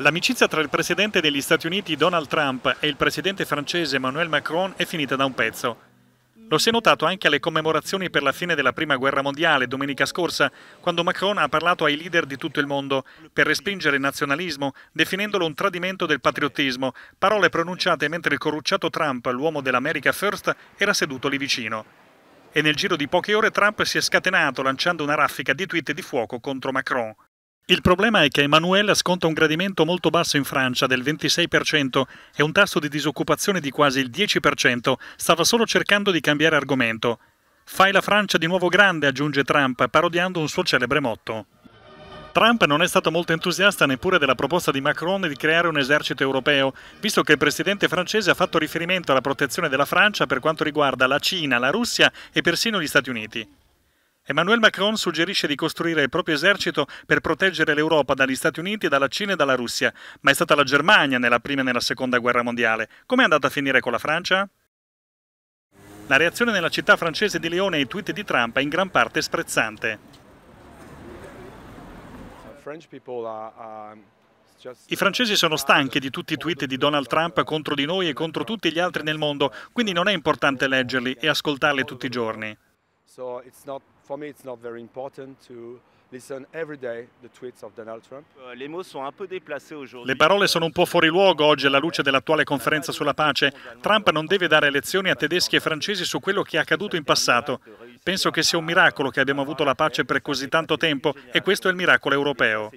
L'amicizia tra il presidente degli Stati Uniti Donald Trump e il presidente francese Emmanuel Macron è finita da un pezzo. Lo si è notato anche alle commemorazioni per la fine della Prima Guerra Mondiale domenica scorsa, quando Macron ha parlato ai leader di tutto il mondo per respingere il nazionalismo, definendolo un tradimento del patriottismo, parole pronunciate mentre il corrucciato Trump, l'uomo dell'America First, era seduto lì vicino. E nel giro di poche ore Trump si è scatenato lanciando una raffica di tweet di fuoco contro Macron. Il problema è che Emmanuel sconta un gradimento molto basso in Francia del 26% e un tasso di disoccupazione di quasi il 10%. Stava solo cercando di cambiare argomento. Fai la Francia di nuovo grande, aggiunge Trump, parodiando un suo celebre motto. Trump non è stato molto entusiasta neppure della proposta di Macron di creare un esercito europeo, visto che il presidente francese ha fatto riferimento alla protezione della Francia per quanto riguarda la Cina, la Russia e persino gli Stati Uniti. Emmanuel Macron suggerisce di costruire il proprio esercito per proteggere l'Europa dagli Stati Uniti, dalla Cina e dalla Russia, ma è stata la Germania nella prima e nella seconda guerra mondiale. Com'è andata a finire con la Francia? La reazione nella città francese di Lione ai tweet di Trump è in gran parte sprezzante. I francesi sono stanchi di tutti i tweet di Donald Trump contro di noi e contro tutti gli altri nel mondo, quindi non è importante leggerli e ascoltarli tutti i giorni. So it's not, for me, it's not very important to listen every day the tweets of Donald Trump. Euh, Le parole sono un po' fuori luogo oggi alla luce dell'attuale conferenza sulla pace. Trump non deve dare lezioni a tedeschi e francesi su quello che è accaduto in passato. Penso che sia un miracolo che abbiamo avuto la pace per così tanto tempo e questo è il miracolo europeo.